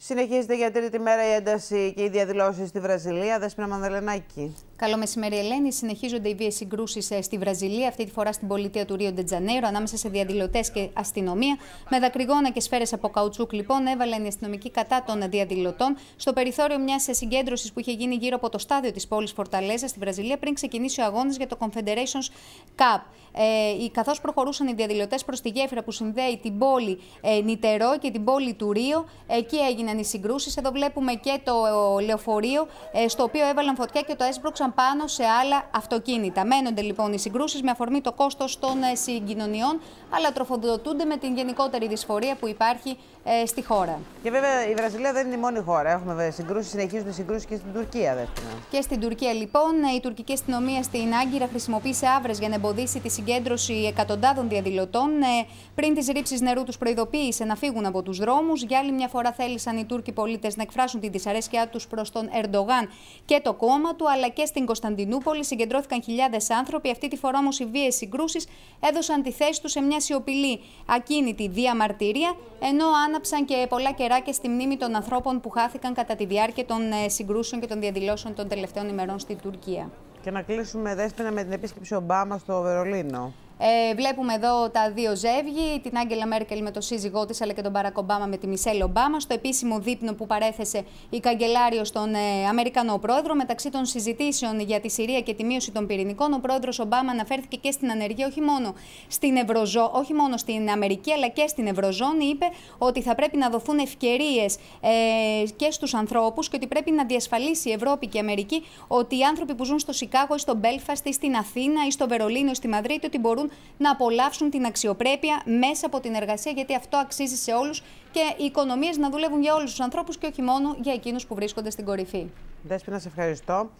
Συνεχίζεται για τρίτη μέρα η ένταση και οι διαδηλώσεις στη Βραζιλία. Δέσπινα Μανδελενάκη. Καλό μεσημέρι, Ελένη. Συνεχίζονται οι βίαιε συγκρούσεις ε, στη Βραζιλία, αυτή τη φορά στην πολιτεία του Ρίο Ντετζανέιρο, ανάμεσα σε διαδηλωτές και αστυνομία. Με δακρυγόνα και σφαίρες από καουτσούκ, λοιπόν, έβαλαν οι αστυνομικοί κατά των διαδηλωτών στο περιθώριο μιας ε, συγκέντρωσης που είχε γίνει γύρω από το στάδιο της πόλης Φορταλέζα στη Βραζιλία πριν ξεκινήσει ο αγώνας για το Confederations Cup ε, καθώς προχωρούσαν οι διαδηλωτές προς τη γέφυρα που συνδέει την πόλη ε, Νιτερό και την πόλη του Ρίο. Εκεί έγιναν οι συγκρούσεις. Εδώ βλέπουμε και το ε, λεωφορείο, ε, στο οποίο έβαλαν φωτιά και το έσπρωξαν πάνω σε άλλα αυτοκίνητα. Μένονται λοιπόν οι συγκρούσεις με αφορμή το κόστος των ε, συγκοινωνιών, αλλά τροφοδοτούνται με την γενικότερη δυσφορία που υπάρχει στη χώρα. Και βέβαια η Βραζιλία δεν είναι η μόνη χώρα. Έχουμε συγκρούσεις, συνεχίζονται συγκρούσεις και στην Τουρκία. Και στην Τουρκία λοιπόν, η τουρκική αστυνομία στην Άγκυρα χρησιμοποίησε άβρες για να εμποδίσει τη συγκέντρωση εκατοντάδων διαδηλωτών ε, πριν τις ρήψεις νερού τους προειδοποίησε να φύγουν από τους δρόμους. Για άλλη μια φορά θέλησαν οι Τούρκοι πολίτες να εκφράσουν τη δυσαρέσκειά τους προς τον Ερντογάν και το κόμμα του, αλλά και στην Κωνσταντινούπολη συγκεντρώθηκαν χιλιάδες άνθρωποι. Αυτή τη φορά όμως οι βίαιες συγκρούσεις έδωσαν τη θέση τους σε μια σιωπηλή, ακίνητη διαμαρτυρία, ενώ άναψαν και πολλά κεράκια στη μνήμη των ανθρώπων που χάθηκαν κατά τη διάρκεια των ε, συγκρούσεων και των διαδηλώσεων των τελευταίων ημερών στην Τουρκία. Και να κλείσουμε δέσπινα με την επίσκεψη Ομπάμα στο Βερολίνο. Ε, βλέπουμε εδώ τα δύο ζεύγη, την Άγγελα Μέρκελ με τον σύζυγό της αλλά και τον Μπαρακ με τη Μισελ Ομπάμα, στο επίσημο δείπνο που παρέθεσε η καγκελάριο στον ε, Αμερικανό πρόεδρο. Μεταξύ των συζητήσεων για τη Συρία και τη μείωση των πυρηνικών, ο πρόεδρος Ομπάμα αναφέρθηκε και στην ανεργία, όχι μόνο στην, όχι μόνο στην Αμερική, αλλά και στην Ευρωζώνη. Είπε ότι θα πρέπει να δοθούν ευκαιρίες ε, και στους ανθρώπους και ότι πρέπει να διασφαλίσει η Ευρώπη και η Αμερική ότι οι άνθρωποι που ζουν στο Σικάγο ή στο Μπέλφαστ ή στην Αθήνα ή στο Βερολίνο ή στη Μαδρίτη ότι μπορούν να απολαύσουν την αξιοπρέπεια μέσα από την εργασία, γιατί αυτό αξίζει σε όλους και οι οικονομίες να δουλεύουν για όλους τους ανθρώπους και όχι μόνο για εκείνους που βρίσκονται στην κορυφή. σε ευχαριστώ.